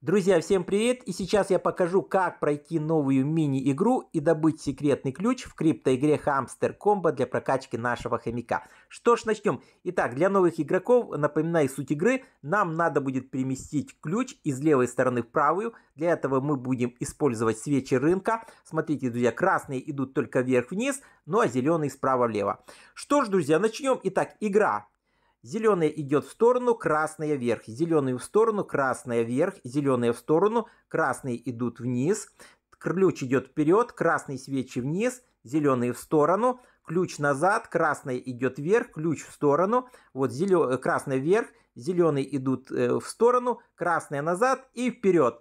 Друзья, всем привет! И сейчас я покажу, как пройти новую мини-игру и добыть секретный ключ в криптоигре Hamster Combo для прокачки нашего хомяка. Что ж, начнем. Итак, для новых игроков, напоминаю суть игры, нам надо будет переместить ключ из левой стороны в правую. Для этого мы будем использовать свечи рынка. Смотрите, друзья, красные идут только вверх-вниз, ну а зеленые справа-влево. Что ж, друзья, начнем. Итак, игра Зеленая идет в сторону, красная вверх. Зеленая в сторону, красная вверх, зеленая в сторону, красные идут вниз. Ключ идет вперед, красные свечи вниз, зеленые в сторону, ключ назад, красный идет вверх, ключ в сторону, вот зелё... Э, красный вверх, зеленые идут э, в сторону, красная назад и вперед.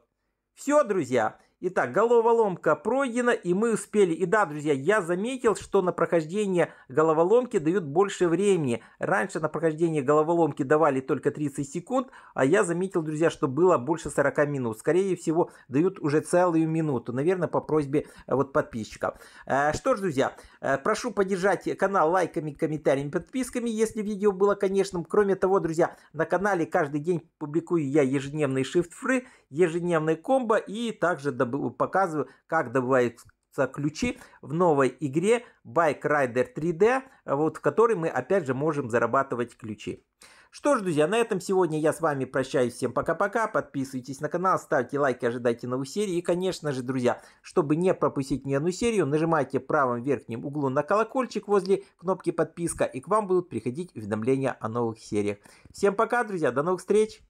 Все, друзья, Итак, головоломка пройдена, и мы успели. И да, друзья, я заметил, что на прохождение головоломки дают больше времени. Раньше на прохождение головоломки давали только 30 секунд, а я заметил, друзья, что было больше 40 минут. Скорее всего, дают уже целую минуту, наверное, по просьбе э, вот подписчиков. Э, что ж, друзья, э, прошу поддержать канал лайками, комментариями, подписками, если видео было, конечно. Кроме того, друзья, на канале каждый день публикую я ежедневные шифт-фры ежедневные комбо и также показываю, как добываются ключи в новой игре Bike Rider 3D, вот, в которой мы опять же можем зарабатывать ключи. Что ж, друзья, на этом сегодня я с вами прощаюсь. Всем пока-пока. Подписывайтесь на канал, ставьте лайки, ожидайте новых серий. И, конечно же, друзья, чтобы не пропустить ни одну серию, нажимайте правым верхнем углу на колокольчик возле кнопки подписка, и к вам будут приходить уведомления о новых сериях. Всем пока, друзья, до новых встреч!